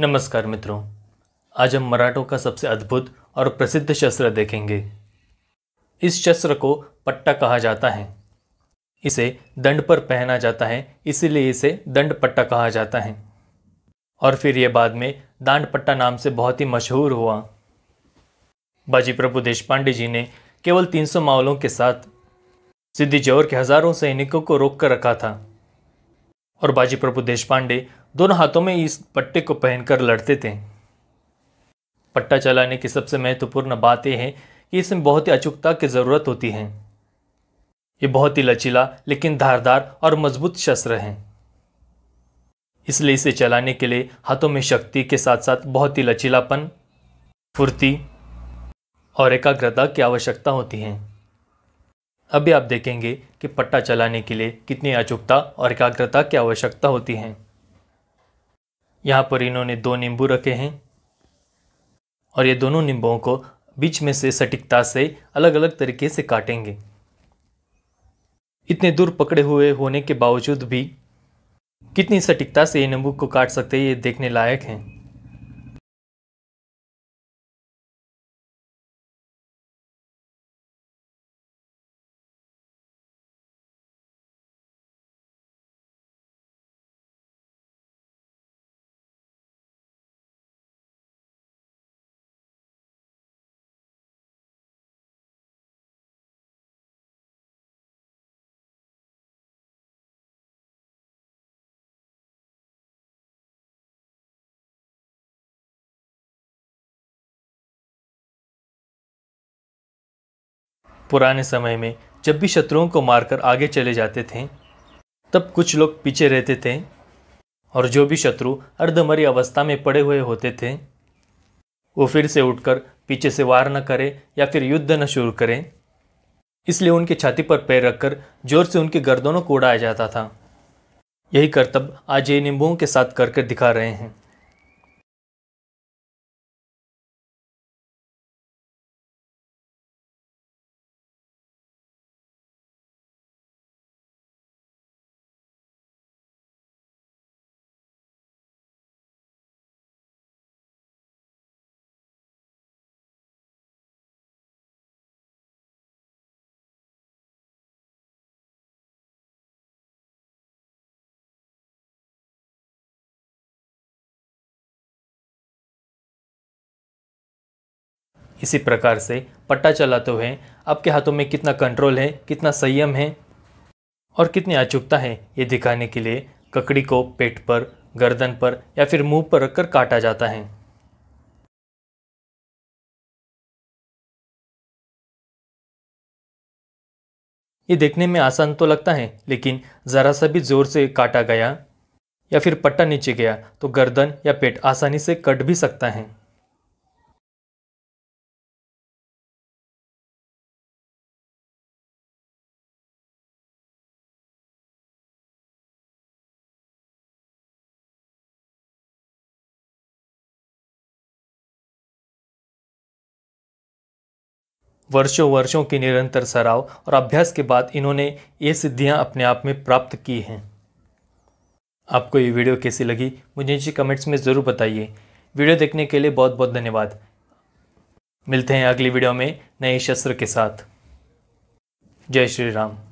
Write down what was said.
नमस्कार मित्रों आज हम मराठों का सबसे अद्भुत और प्रसिद्ध शस्त्र देखेंगे इस शस्त्र को पट्टा कहा जाता है इसे दंड पर पहना जाता है इसीलिए इसे दंड पट्टा कहा जाता है और फिर ये बाद में दांड पट्टा नाम से बहुत ही मशहूर हुआ बाजी प्रभु देश पांडे जी ने केवल 300 मावलों के साथ सिद्धि जौहर के हजारों सैनिकों को रोक कर रखा था और बाजी प्रभु देश पांडे दोनों हाथों में इस पट्टे को पहनकर लड़ते थे पट्टा चलाने की सबसे महत्वपूर्ण बात यह है कि इसमें बहुत ही अचूकता की ज़रूरत होती है ये बहुत ही लचीला लेकिन धारदार और मजबूत शस्त्र है इसलिए इसे चलाने के लिए हाथों में शक्ति के साथ साथ बहुत ही लचीलापन फुर्ती और एकाग्रता की आवश्यकता होती है अभी आप देखेंगे कि पट्टा चलाने के लिए कितनी अचूकता और एकाग्रता की आवश्यकता होती है यहाँ पर इन्होंने दो नींबू रखे हैं और ये दोनों नींबुओं को बीच में से सटीकता से अलग अलग तरीके से काटेंगे इतने दूर पकड़े हुए होने के बावजूद भी कितनी सटीकता से ये नींबू को काट सकते हैं ये देखने लायक हैं पुराने समय में जब भी शत्रुओं को मारकर आगे चले जाते थे तब कुछ लोग पीछे रहते थे और जो भी शत्रु अर्धमरी अवस्था में पड़े हुए होते थे वो फिर से उठकर पीछे से वार न करें या फिर युद्ध न शुरू करें इसलिए उनकी छाती पर पैर रखकर जोर से उनके गर्दनों को उड़ाया जाता था यही कर्तव्य आज ये निम्बुओं के साथ करके दिखा रहे हैं इसी प्रकार से पट्टा चलाते हुए आपके हाथों में कितना कंट्रोल है कितना संयम है और कितनी अचूकता है ये दिखाने के लिए ककड़ी को पेट पर गर्दन पर या फिर मुंह पर रखकर काटा जाता है ये देखने में आसान तो लगता है लेकिन ज़रा सा भी ज़ोर से काटा गया या फिर पट्टा नीचे गया तो गर्दन या पेट आसानी से कट भी सकता है वर्षों वर्षों के निरंतर सराव और अभ्यास के बाद इन्होंने ये सिद्धियाँ अपने आप में प्राप्त की हैं आपको ये वीडियो कैसी लगी मुझे नीचे कमेंट्स में ज़रूर बताइए वीडियो देखने के लिए बहुत बहुत धन्यवाद मिलते हैं अगली वीडियो में नए शस्त्र के साथ जय श्री राम